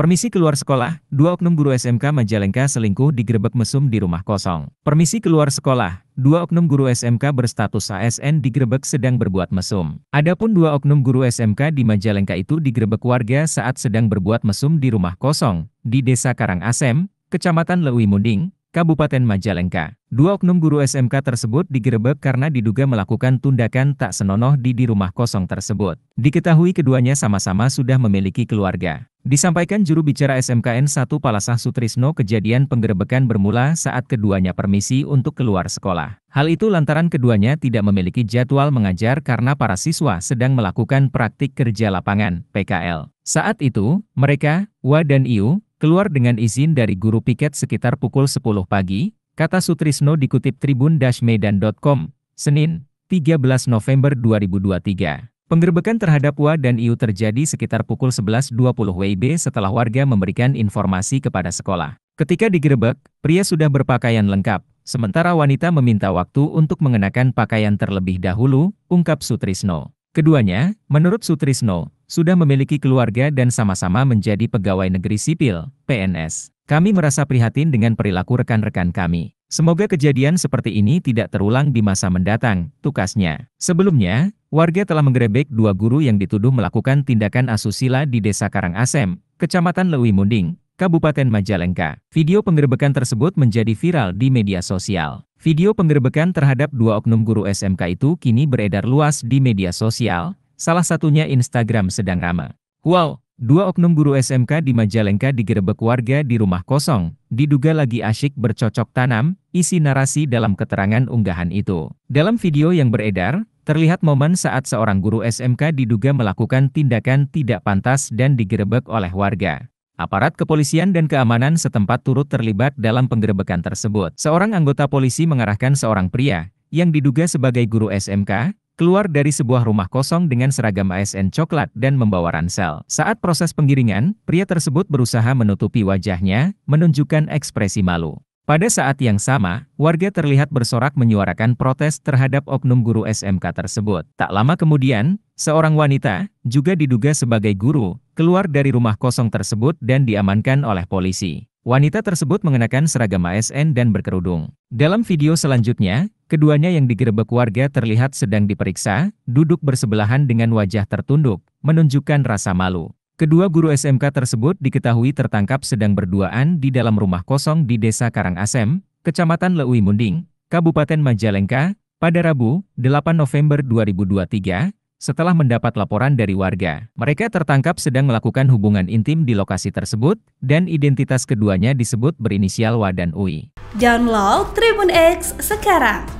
Permisi keluar sekolah, dua oknum guru SMK Majalengka selingkuh digerebek mesum di rumah kosong. Permisi keluar sekolah, dua oknum guru SMK berstatus ASN digerebek sedang berbuat mesum. Adapun dua oknum guru SMK di Majalengka itu digerebek warga saat sedang berbuat mesum di rumah kosong, di Desa Karangasem, Kecamatan Lewi Munding, Kabupaten Majalengka. Dua oknum guru SMK tersebut digerebek karena diduga melakukan tundakan tak senonoh di di rumah kosong tersebut. Diketahui keduanya sama-sama sudah memiliki keluarga. Disampaikan juru bicara SMKN 1 Palasah Sutrisno kejadian penggerebekan bermula saat keduanya permisi untuk keluar sekolah. Hal itu lantaran keduanya tidak memiliki jadwal mengajar karena para siswa sedang melakukan praktik kerja lapangan, PKL. Saat itu, mereka, Wa dan Iu, Keluar dengan izin dari guru piket sekitar pukul 10 pagi, kata Sutrisno dikutip tribun-medan.com, Senin, 13 November 2023. Penggerbekan terhadap WA dan IU terjadi sekitar pukul 11.20 WIB setelah warga memberikan informasi kepada sekolah. Ketika digerebek, pria sudah berpakaian lengkap, sementara wanita meminta waktu untuk mengenakan pakaian terlebih dahulu, ungkap Sutrisno. Keduanya, menurut Sutrisno, sudah memiliki keluarga dan sama-sama menjadi pegawai negeri sipil, PNS. Kami merasa prihatin dengan perilaku rekan-rekan kami. Semoga kejadian seperti ini tidak terulang di masa mendatang, tukasnya. Sebelumnya, warga telah menggerebek dua guru yang dituduh melakukan tindakan asusila di Desa Karangasem, Kecamatan Lewi Munding, Kabupaten Majalengka. Video penggerebekan tersebut menjadi viral di media sosial. Video penggerebekan terhadap dua oknum guru SMK itu kini beredar luas di media sosial, salah satunya Instagram sedang ramai. Wow, dua oknum guru SMK di Majalengka digerebek warga di rumah kosong, diduga lagi asyik bercocok tanam, isi narasi dalam keterangan unggahan itu. Dalam video yang beredar, terlihat momen saat seorang guru SMK diduga melakukan tindakan tidak pantas dan digerebek oleh warga. Aparat kepolisian dan keamanan setempat turut terlibat dalam penggerebekan tersebut. Seorang anggota polisi mengarahkan seorang pria, yang diduga sebagai guru SMK, keluar dari sebuah rumah kosong dengan seragam ASN coklat dan membawa ransel. Saat proses penggiringan, pria tersebut berusaha menutupi wajahnya, menunjukkan ekspresi malu. Pada saat yang sama, warga terlihat bersorak menyuarakan protes terhadap oknum guru SMK tersebut. Tak lama kemudian, seorang wanita, juga diduga sebagai guru, keluar dari rumah kosong tersebut dan diamankan oleh polisi. Wanita tersebut mengenakan seragam ASN dan berkerudung. Dalam video selanjutnya, Keduanya yang digerebek warga terlihat sedang diperiksa, duduk bersebelahan dengan wajah tertunduk, menunjukkan rasa malu. Kedua guru SMK tersebut diketahui tertangkap sedang berduaan di dalam rumah kosong di Desa Karangasem, Kecamatan Leui Munding, Kabupaten Majalengka, pada Rabu, 8 November 2023, setelah mendapat laporan dari warga. Mereka tertangkap sedang melakukan hubungan intim di lokasi tersebut, dan identitas keduanya disebut berinisial Wadan Ui. Download Tribun X sekarang